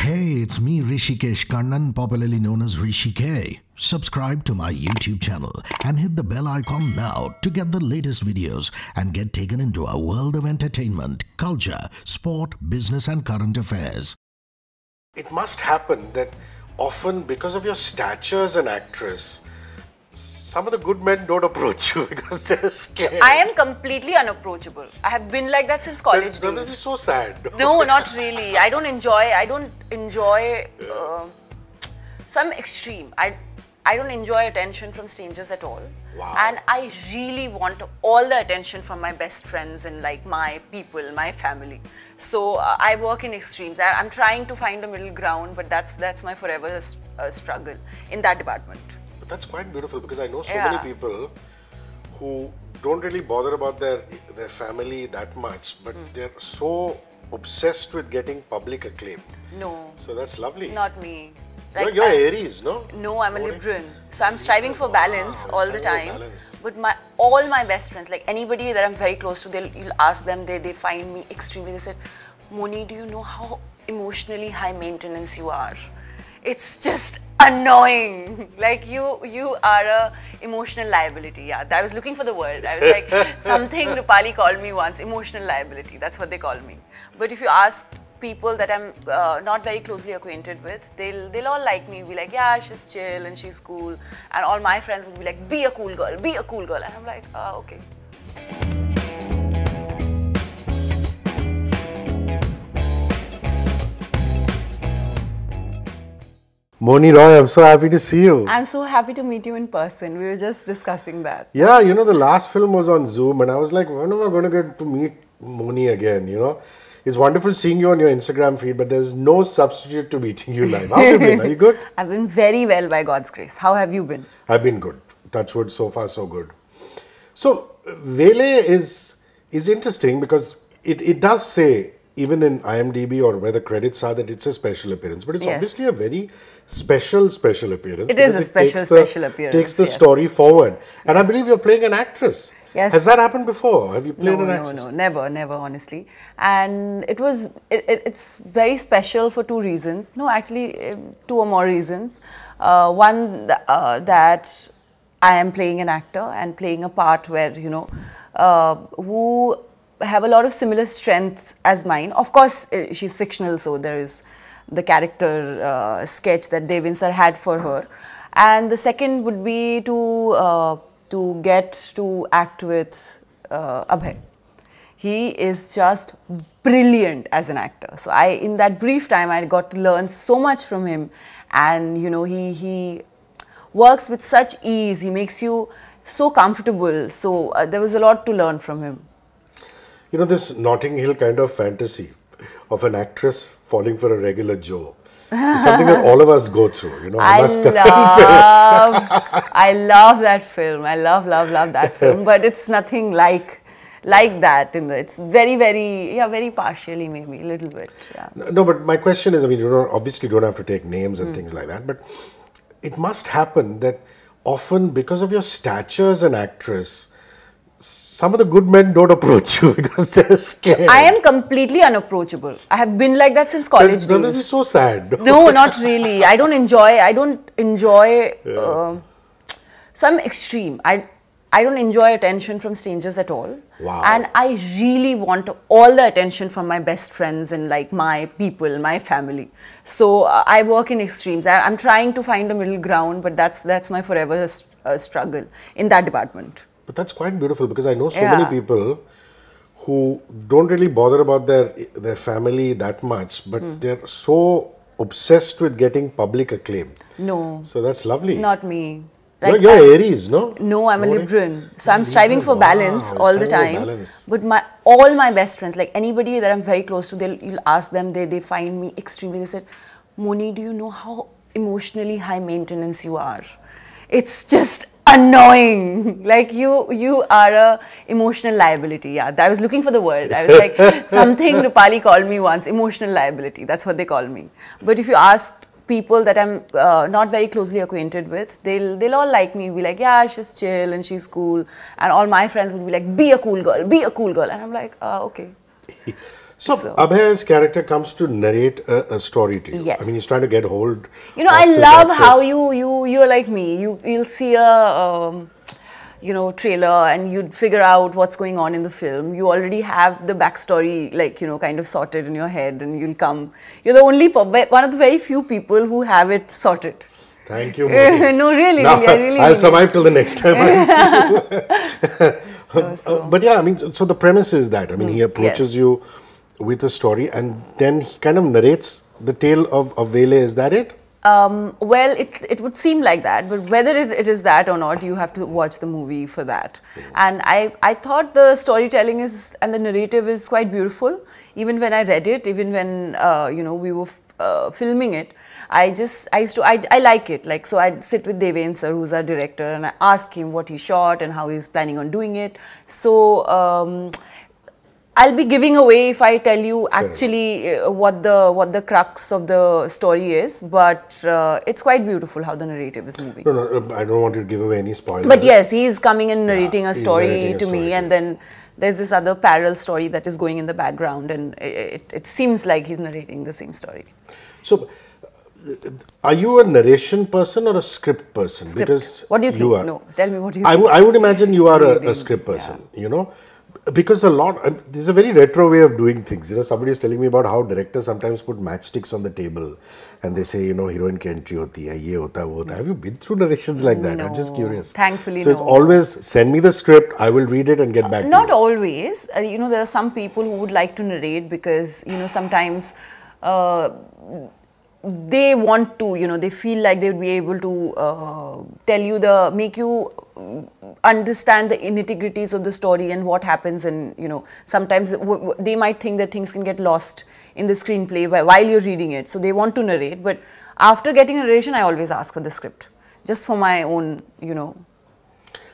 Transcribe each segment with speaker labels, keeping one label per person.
Speaker 1: Hey, it's me Rishikesh Kannan, popularly known as Rishi K. Subscribe to my YouTube channel and hit the bell icon now to get the latest videos and get taken into a world of entertainment, culture, sport, business and current affairs. It must happen that often because of your stature as an actress, some of the good men don't approach you because they're scared. I am
Speaker 2: completely unapproachable. I have been like that since college that, days. That is so
Speaker 1: sad. No? not
Speaker 2: really. I don't enjoy. I don't enjoy. Yeah. Uh, so I'm extreme. I I don't enjoy attention from strangers at all. Wow. And I really want all the attention from my best friends and like my people, my family. So uh, I work in extremes. I, am trying to find a middle ground, but that's that's my forever uh, struggle in that department that's quite
Speaker 1: beautiful because I know so yeah. many people who don't really bother about their their family that much, but mm. they're so obsessed with getting public acclaim. No. So that's lovely.
Speaker 2: Not me. Like you're Aries, no? No, I'm a Libran. So I'm striving for balance wow, all the time. But my all my best friends, like anybody that I'm very close to, they'll you'll ask them, they they find me extremely. They said, Moni, do you know how emotionally high maintenance you are? it's just annoying. Like you, you are a emotional liability. Yeah, I was looking for the word. I was like, something Rupali called me once, emotional liability. That's what they call me. But if you ask people that I'm uh, not very closely acquainted with, they'll they'll all like me. Be like, yeah, she's chill and she's cool. And all my friends will be like, be a cool girl, be a cool girl. And I'm like, oh, okay.
Speaker 1: Moni Roy, I'm so happy to see you.
Speaker 2: I'm so happy to meet you in person. We were just discussing that.
Speaker 1: Yeah, you know, the last film was on Zoom, and I was like, when am I going to get to meet Moni again? You know, it's wonderful seeing you on your Instagram feed, but there's no substitute to meeting you live. How have you been? Are you
Speaker 2: good? I've been very well by God's grace. How have you been?
Speaker 1: I've been good. Touchwood, so far, so good. So, Vele is is interesting because it, it does say even in IMDb or where the credits are, that it's a special appearance. But it's yes. obviously a very special, special appearance. It is a special, special appearance. Takes the yes. story forward. And yes. I believe you're playing an actress. Yes. Has that happened before? Have you played no, an actress? No, no,
Speaker 2: never, never, honestly. And it was, it, it, it's very special for two reasons. No, actually, um, two or more reasons. Uh, one, uh, that I am playing an actor and playing a part where, you know, uh, who have a lot of similar strengths as mine. Of course, uh, she's fictional, so there is the character uh, sketch that Devin sir had for her. And the second would be to uh, to get to act with uh, Abhay. He is just brilliant as an actor. So I, in that brief time, I got to learn so much from him, and you know he he works with such ease. He makes you so comfortable. So uh, there was a lot to learn from him.
Speaker 1: You know, this Notting Hill kind of fantasy of an actress falling for a regular Joe.
Speaker 2: It's something that all
Speaker 1: of us go through, you know. I, I
Speaker 2: love, I love that film. I love, love, love that film. But it's nothing like like that. In the, it's very, very, yeah, very partially maybe a little bit.
Speaker 1: Yeah. No, but my question is, I mean, you don't obviously don't have to take names and mm. things like that, but it must happen that often because of your stature as an actress, some of the good men don't approach you because they're scared. I
Speaker 2: am completely unapproachable. I have been like that since college That's days. That's be so
Speaker 1: sad. no, not really.
Speaker 2: I don't enjoy. I don't enjoy. Yeah. Uh, so I'm extreme. I I don't enjoy attention from strangers at all. Wow. And I really want all the attention from my best friends and like my people, my family. So uh, I work in extremes. I, am trying to find a middle ground, but that's that's my forever uh, struggle in that department.
Speaker 1: But that's quite beautiful because I know so yeah. many people who don't really bother about their their family that much, but mm. they're so obsessed with getting public acclaim. No. So that's lovely.
Speaker 2: Not me. Like you're, you're Aries, no? No, I'm no a Libran. So I'm striving for balance wow, all the time. But my all my best friends, like anybody that I'm very close to, they'll you'll ask them, they they find me extremely. They said, Moni, do you know how emotionally high maintenance you are? It's just annoying. Like you, you are a emotional liability. Yeah, I was looking for the word. I was like, something Rupali called me once, emotional liability. That's what they call me. But if you ask people that I'm uh, not very closely acquainted with, they'll they'll all like me. Be like, yeah, she's chill and she's cool. And all my friends would be like, be a cool girl, be a cool girl. And I'm like, uh, okay. So, so
Speaker 1: Abhay's character comes to narrate a, a, story to you. Yes. I mean, he's trying to get hold. You know,
Speaker 2: I love actress. how you you you're like me. You you'll see a. Um, you know, trailer, and you'd figure out what's going on in the film. You already have the backstory, like you know, kind of sorted in your head, and you'll come. You're the only one of the very few people who have it sorted.
Speaker 1: Thank you.
Speaker 2: no, really, really, I really. I'll survive
Speaker 1: till the next time I
Speaker 2: see you. uh,
Speaker 1: but yeah, I mean, so the premise is that I mean, mm. he hmm, approaches yes. you with a story, and then he kind of narrates the tale of, of Vele. Is that it?
Speaker 2: Um, well, it, it would seem like that, but whether it, it is that or not, you have to watch the movie for that. Mm. And I, I thought the storytelling is and the narrative is quite beautiful. Even when I read it, even when uh, you know we were uh, filming it, I just I used to I, I like it. Like so, I'd sit with Deven sir, who's our director, and I ask him what he shot and how he's planning on doing it. So. Um, I'll be giving away if I tell you actually uh, what the what the crux of the story is, but uh, it's quite beautiful how the narrative is moving.
Speaker 1: No, no, uh, I don't want to give away any spoilers. But yes,
Speaker 2: he's coming and narrating yeah, a story narrating to a story me, and then there's this other parallel story that is going in the background, and it, it seems like he's narrating the same story. So,
Speaker 1: uh, are you a narration person or a script person? Script. Because what do you think? You are, no,
Speaker 2: tell me what you. I, I
Speaker 1: would imagine you are a, a script person. Yeah. You know, because a lot this is a very retro way of doing things you know somebody is telling me about how directors sometimes put matchsticks on the table and they say you know heroine ki entry hoti hai ye hota wo hota have you been through directions like that no, i'm just curious
Speaker 2: thankfully so no. it's
Speaker 1: always send me the script i will read it and get back uh,
Speaker 2: not always uh, you know there are some people who would like to narrate because you know sometimes uh, they want to you know they feel like they would be able to uh, tell you the make you understand the integrities of the story and what happens and you know sometimes they might think that things can get lost in the screenplay while you're reading it so they want to narrate but after getting a narration i always ask for the script just for my own you know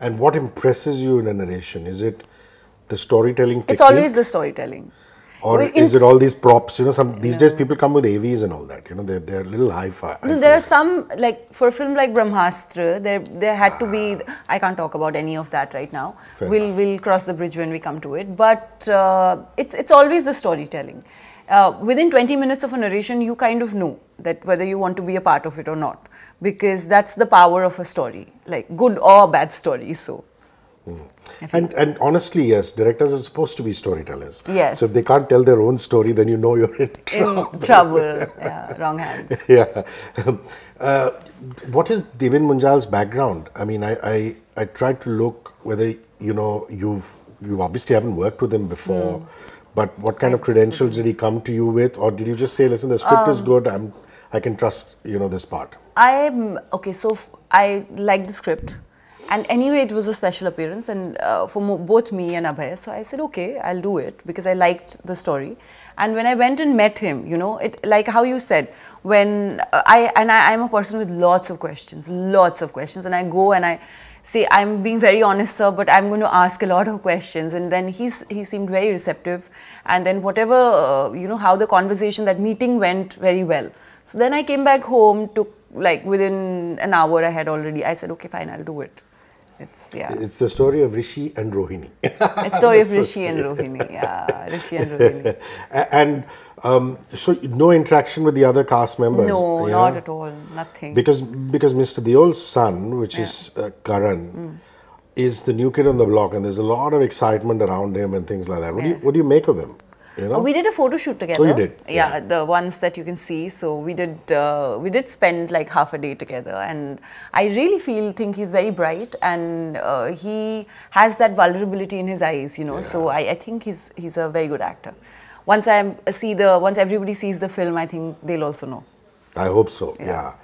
Speaker 1: and what impresses you in a narration is it the storytelling technique? it's always
Speaker 2: the storytelling or in, is it all
Speaker 1: these props you know some these yeah. days people come with avs and all that you know they're, they're little hi-fi
Speaker 2: no, there are some like for a film like brahmastra there there had ah. to be ah. i can't talk about any of that right now Fair we'll enough. we'll cross the bridge when we come to it but uh, it's it's always the storytelling uh, within 20 minutes of a narration you kind of know that whether you want to be a part of it or not because that's the power of a story like good or bad story so
Speaker 1: mm. And, and honestly, yes, directors are supposed to be storytellers. Yes. So if they can't tell their own story, then you know you're in trouble.
Speaker 2: In trouble. yeah, wrong hand.
Speaker 1: Yeah. Uh, what is Devin Munjal's background? I mean, I, I, I tried to look whether, you know, you've, you obviously haven't worked with him before, mm. but what kind of credentials did he come to you with? Or did you just say, listen, the script um, is good, I'm, I can trust, you know, this part?
Speaker 2: I'm, okay, so I like the script. And anyway, it was a special appearance and uh, for both me and Abhay. So I said, okay, I'll do it because I liked the story. And when I went and met him, you know, it like how you said, when uh, I and I, I'm a person with lots of questions, lots of questions, and I go and I say, I'm being very honest, sir, but I'm going to ask a lot of questions. And then he's he seemed very receptive. And then whatever uh, you know, how the conversation, that meeting went very well. So then I came back home, took like within an hour, I had already. I said, okay, fine, I'll do it. It's yeah.
Speaker 1: It's the story of Rishi and Rohini.
Speaker 2: it's story of Rishi and Rohini. Yeah, Rishi and Rohini.
Speaker 1: and um, so no interaction with the other cast members. No, yeah? not at all. Nothing. Because because Mr. old son, which yeah. is uh, Karan. Mm. Is the new kid on the block, and there's a lot of excitement around him and things like that. What, do, you, what do you make of him? You oh, know? we did a
Speaker 2: photo shoot together. Oh, you did? Yeah, yeah, the ones that you can see. So we did uh, we did spend like half a day together, and I really feel think he's very bright, and uh, he has that vulnerability in his eyes. You know, yeah. so I, I think he's he's a very good actor. Once I see the once everybody sees the film, I think they'll also know.
Speaker 1: I hope so. yeah. yeah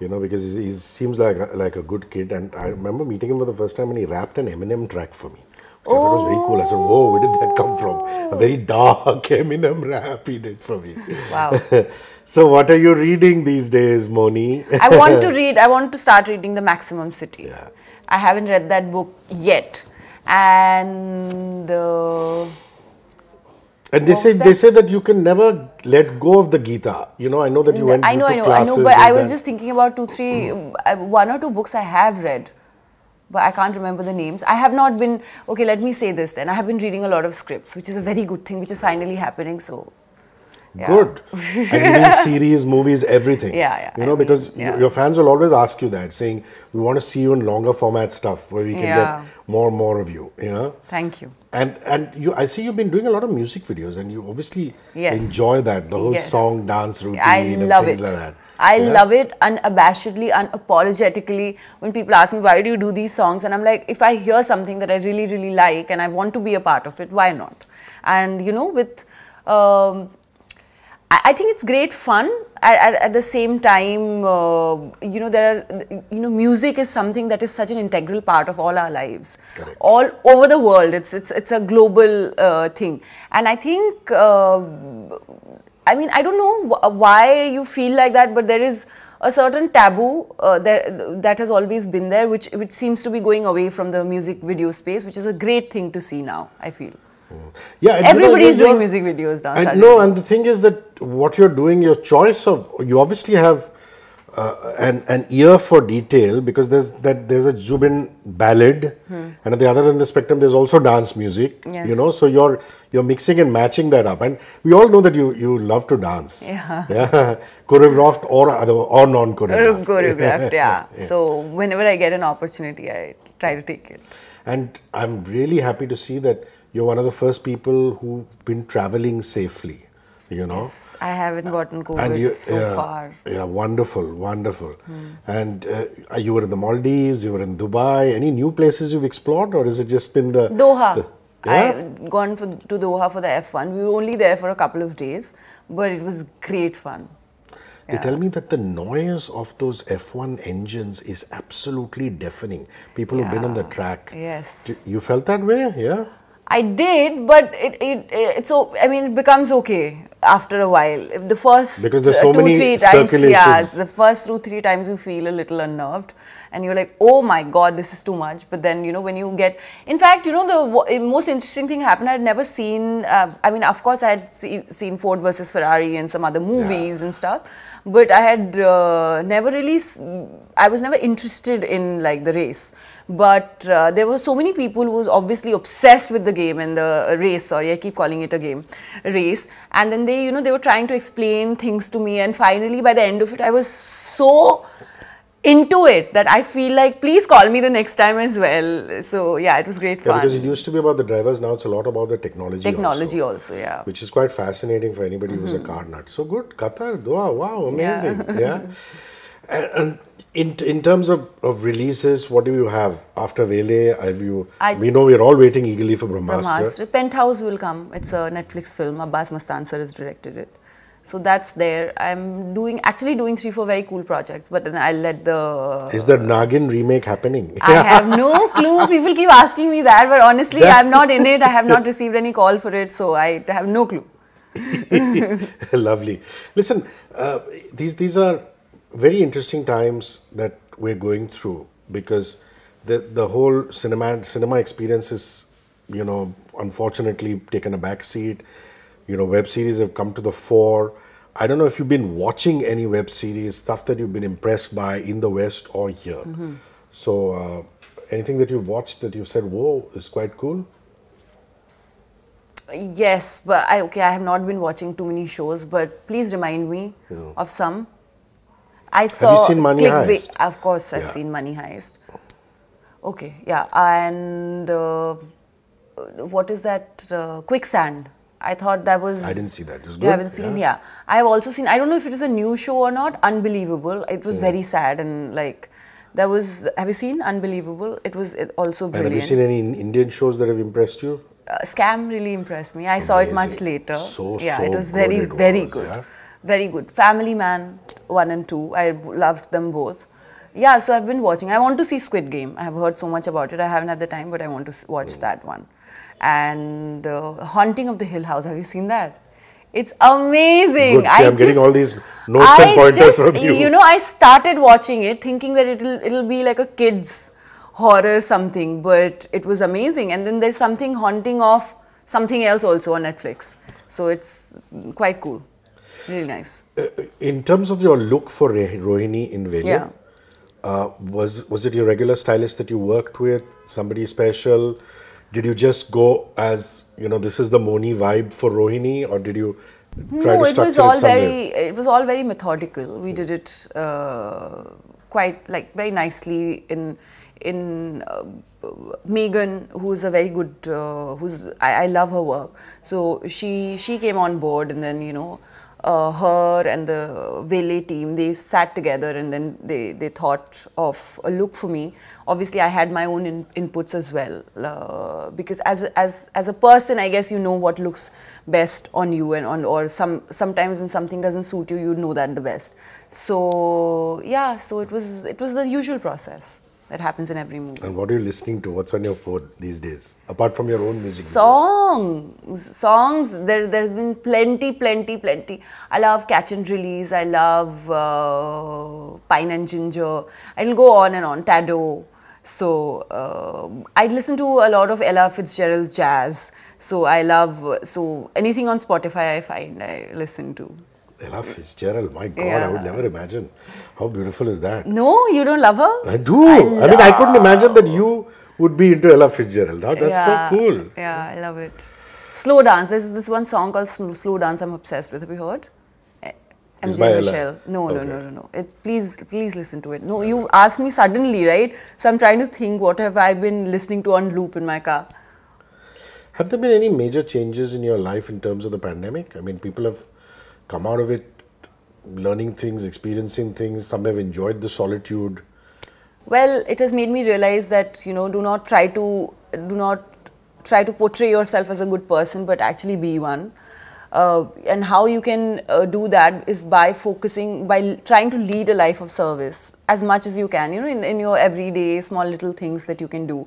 Speaker 1: you know, because he seems like a, like a good kid. And I remember meeting him for the first time, and he rapped an Eminem track for me. Oh. That was very cool. I said, "Whoa, where did that come from?" A very dark Eminem rap he did for me. Wow. so, what are you reading these days, Moni? I want to
Speaker 2: read. I want to start reading The Maximum City. Yeah. I haven't read that book yet, and. Uh,
Speaker 1: and they say that? they say that you can never let go of the Gita. You know, I know that you went. I know, I know, I know. But I was that. just
Speaker 2: thinking about two, three, mm. one or two books I have read but I can't remember the names. I have not been, okay, let me say this then. I have been reading a lot of scripts, which is a very good thing, which is finally happening. So, yeah. good. and mean, series,
Speaker 1: movies, everything. Yeah, yeah. You know, I mean, because yeah. your fans will always ask you that, saying, we want to see you in longer format stuff where we can yeah. get more and more of you, you know? Thank you. And and you, I see you've been doing a lot of music videos and you obviously yes. enjoy that, the whole yes. song, dance routine, I love things it. like that.
Speaker 2: I yeah. love it unabashedly, unapologetically. When people ask me, why do you do these songs? And I'm like, if I hear something that I really, really like and I want to be a part of it, why not? And, you know, with, um, I, think it's great fun. At, at, at the same time, uh, you know, there are, you know, music is something that is such an integral part of all our lives, Correct. all over the world. It's it's it's a global uh, thing, and I think uh, I mean, I don't know why you feel like that, but there is a certain taboo uh, that, that has always been there, which, which seems to be going away from the music video space, which is a great thing to see now, I feel.
Speaker 1: Mm. Yeah, everybody is doing music
Speaker 2: videos now. And no,
Speaker 1: and the thing is that what you're doing, your choice of you obviously have uh, an, an ear for detail because there's that there's a Zubin ballad, hmm. and at the other end of the spectrum there's also dance music. Yes. You know, so you're you're mixing and matching that up, and we all know that you you love to dance.
Speaker 2: Yeah. yeah.
Speaker 1: choreographed or other or non choreographed. Choreographed, yeah. yeah. So
Speaker 2: whenever I get an opportunity, I try to take it.
Speaker 1: And I'm really happy to see that you're one of the first people who've been traveling safely you know. Yes,
Speaker 2: I haven't gotten COVID you, so yeah, far.
Speaker 1: Yeah, wonderful, wonderful. Mm. And uh, you were in the Maldives, you were in Dubai. Any new places you've explored, or is it just been the Doha? The, yeah? I've
Speaker 2: gone for, to Doha for the F1. We were only there for a couple of days, but it was great fun. They yeah.
Speaker 1: tell me that the noise of those F1 engines is absolutely deafening. People yeah. who've been on the track.
Speaker 2: Yes.
Speaker 1: You felt that way? Yeah.
Speaker 2: I did, but it, it, it's so I mean it becomes okay after a while. The first because there's so two, many three times, yeah, the first two three times you feel a little unnerved, and you're like, oh my god, this is too much. But then you know when you get, in fact, you know the most interesting thing happened. I had never seen. Uh, I mean, of course, I had see, seen Ford versus Ferrari and some other movies yeah. and stuff but I had uh, never really, I was never interested in like the race. But uh, there were so many people who was obviously obsessed with the game and the uh, race. Sorry, I keep calling it a game, race. And then they, you know, they were trying to explain things to me. And finally, by the end of it, I was so into it that I feel like please call me the next time as well. So yeah, it was great yeah, fun. Because it
Speaker 1: used to be about the drivers, now it's a lot about the technology. Technology also, also yeah. Which is quite fascinating for anybody mm -hmm. who's a mm-hmm. car nut. So good, Qatar, Doha, wow, amazing. Yeah.
Speaker 2: yeah.
Speaker 1: And, in in terms of, of releases, what do you have after Vele? Have you? I, we know we're all waiting eagerly for Brahmastra. Brahmastra.
Speaker 2: Penthouse will come. It's a Netflix film. Abbas Mastansar has directed it. So that's there. I'm doing actually doing three, four very cool projects, but then I'll let the. Is
Speaker 1: the Nagin remake happening? I have
Speaker 2: no clue. People keep asking me that, but honestly, I'm not in it. I have not received any call for it, so I have no clue.
Speaker 1: Lovely. Listen, uh, these these are very interesting times that we're going through because the the whole cinema cinema experience is you know unfortunately taken a back seat you know, web series have come to the fore. I don't know if you've been watching any web series, stuff that you've been impressed by in the West or here. Mm -hmm. So, uh, anything that you've watched that you've said, whoa, is quite cool?
Speaker 2: Yes, but I, okay, I have not been watching too many shows, but please remind me of some. I saw. Have you seen Money Heist? Of course, I've yeah. seen Money Heist. Okay, yeah, and uh, what is that? Uh, quicksand. I thought that was. I didn't see that. It was good. You haven't seen, yeah. yeah. I've also seen. I don't know if it is a new show or not. Unbelievable. It was yeah. Mm. very sad and like there was. Have you seen Unbelievable? It was also brilliant. And have you seen
Speaker 1: any Indian shows that have impressed you?
Speaker 2: Uh, Scam really impressed me. I Amazing. saw it much later. So yeah, so it was very it very good, yeah? very good. Family Man one and two. I loved them both. Yeah, so I've been watching. I want to see Squid Game. I have heard so much about it. I haven't had the time, but I want to watch mm. that one and uh, Haunting of the Hill House. Have you seen that? It's amazing. Good. See, I am getting all these
Speaker 1: notes I and pointers just, from you. You know,
Speaker 2: I started watching it thinking that it'll it'll be like a kids horror something, but it was amazing. And then there's something haunting of something else also on Netflix. So it's quite cool. Really nice. Uh,
Speaker 1: in terms of your look for Rohini in Velia, yeah. uh, was was it your regular stylist that you worked with? Somebody special? did you just go as you know this is the Moni vibe for Rohini, or did you try no, to structure it was all it very
Speaker 2: it was all very methodical. We did it uh, quite like very nicely in in uh, Megan, who's a very good, uh, who's I, I, love her work. So she she came on board, and then you know uh, her and the Vele team, they sat together and then they, they thought of a look for me. Obviously, I had my own in inputs as well uh, because as as as a person, I guess you know what looks best on you and on or some sometimes when something doesn't suit you, you know that the best. So yeah, so it was it was the usual process. That happens in every movie.
Speaker 1: And what are you listening to? What's on your phone these days? Apart from your own music
Speaker 2: Songs. Videos. Songs. There, there's been plenty, plenty, plenty. I love Catch and Release. I love uh, Pine and Ginger. I'll go on and on. Tado. So uh, I listen to a lot of Ella Fitzgerald jazz. So I love, so anything on Spotify I find I listen to.
Speaker 1: Ella Fitzgerald, my God, yeah. I would never imagine. How beautiful is that?
Speaker 2: No, you don't love her? I
Speaker 1: do. I, I mean, I couldn't imagine that you would be into Ella Fitzgerald. Huh? That's yeah. so cool.
Speaker 2: Yeah, I love it. Slow Dance. There's this one song called Slow Dance I'm obsessed with. Have you heard? MJ eh,
Speaker 1: it's by Michelle. No, okay. no, no, no,
Speaker 2: no. It, please, please listen to it. No, okay. you asked me suddenly, right? So I'm trying to think what have I been listening to on loop in my car.
Speaker 1: Have there been any major changes in your life in terms of the pandemic? I mean, people have come out of it learning things, experiencing things? Some have enjoyed the solitude.
Speaker 2: Well, it has made me realize that, you know, do not try to, do not try to portray yourself as a good person, but actually be one. Uh, and how you can uh, do that is by focusing by trying to lead a life of service as much as you can you know in, in your everyday small little things that you can do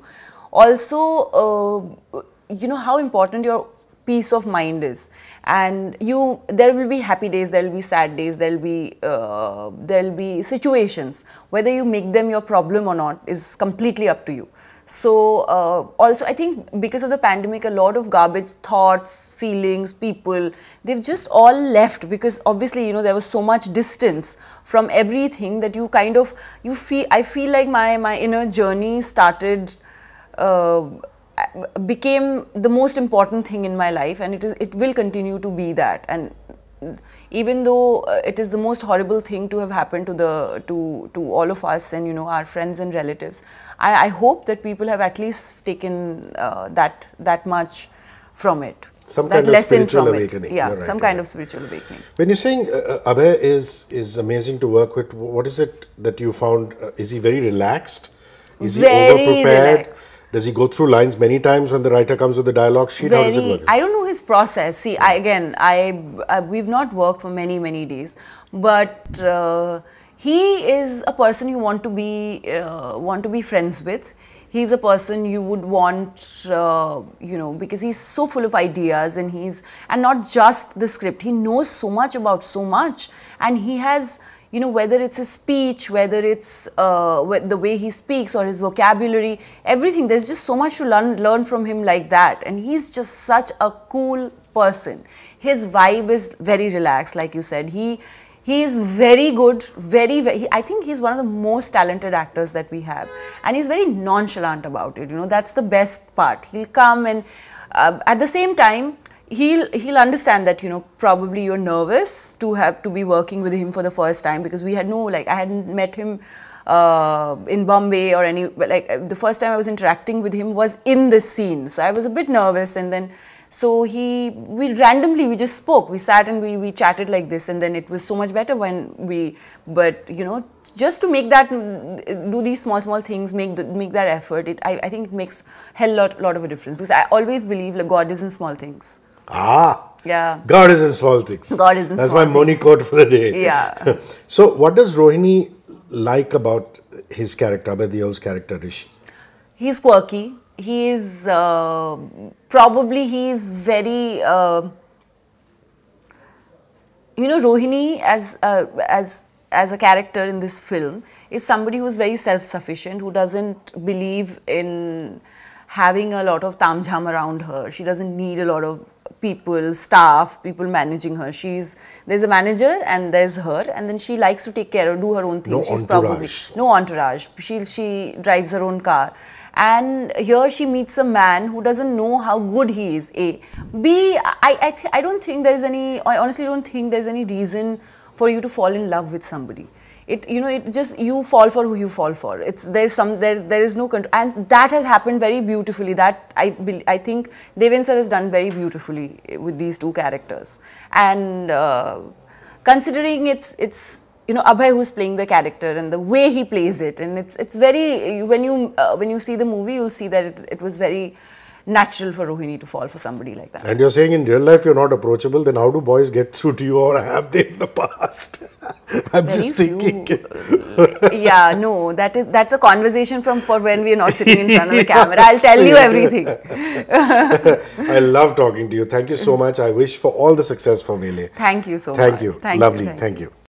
Speaker 2: also uh, you know how important your peace of mind is and you there will be happy days there will be sad days there will be uh, there will be situations whether you make them your problem or not is completely up to you so uh, also i think because of the pandemic a lot of garbage thoughts feelings people they've just all left because obviously you know there was so much distance from everything that you kind of you feel i feel like my my inner journey started uh, became the most important thing in my life and it is it will continue to be that and even though uh, it is the most horrible thing to have happened to the to to all of us and you know our friends and relatives i, I hope that people have at least taken uh, that that much from it some that kind of spiritual awakening. It. Yeah, right, some kind right. of spiritual awakening.
Speaker 1: When you're saying uh, uh, Abhay is is amazing to work with, what is it that you found? Uh, is he very relaxed? Is very he over prepared? Does he go through lines many times when the writer comes with the dialogue sheet? Very, How does it work?
Speaker 2: I don't know his process. See, yeah. I, again, I, we've not worked for many, many days, but uh, he is a person you want to be uh, want to be friends with. He's a person you would want, uh, you know, because he's so full of ideas and he's and not just the script. He knows so much about so much, and he has you know, whether it's his speech, whether it's uh, the way he speaks or his vocabulary, everything. There's just so much to learn, learn from him like that. And he's just such a cool person. His vibe is very relaxed, like you said. He he is very good, very, very, I think he's one of the most talented actors that we have. And he's very nonchalant about it, you know, that's the best part. He'll come and uh, at the same time, he'll he'll understand that you know probably you're nervous to have to be working with him for the first time because we had no like I hadn't met him uh, in Bombay or any like uh, the first time I was interacting with him was in this scene so I was a bit nervous and then so he we randomly we just spoke we sat and we we chatted like this and then it was so much better when we but you know just to make that do these small small things make the, make that effort it I, I think it makes hell lot lot of a difference because I always believe like God is in small things. Ah. Yeah. God
Speaker 1: is in small things. God is in That's my money quote for the day. Yeah. so, what does Rohini like about his character, about the old character, Rishi?
Speaker 2: He's quirky. He is uh, probably he is very. Uh, you know, Rohini as uh, as as a character in this film is somebody who's very self-sufficient, who doesn't believe in having a lot of tamjam around her. She doesn't need a lot of people, staff, people managing her. She's there's a manager and there's her, and then she likes to take care or do her own thing. No She's entourage. probably no entourage. She she drives her own car. And here she meets a man who doesn't know how good he is. A, B. I I, I don't think there's any. I honestly don't think there's any reason for you to fall in love with somebody it you know it just you fall for who you fall for it's there's some there there is no control and that has happened very beautifully that i i think devin sir has done very beautifully with these two characters and uh, considering it's it's you know Abhay who's playing the character and the way he plays it and it's it's very when you uh, when you see the movie you'll see that it, it was very natural for Rohini to fall for somebody like that.
Speaker 1: And you're saying in real life you're not approachable, then how do boys get through to you or have they in the past? I'm Very just thinking.
Speaker 2: yeah, no, that is that's a conversation from for when we're not sitting in front of the camera. I'll tell you everything.
Speaker 1: I love talking to you. Thank you so much. I wish for all the success for Vele. Thank you so Thank much. You. Thank Lovely. you. Lovely. Thank, Thank you.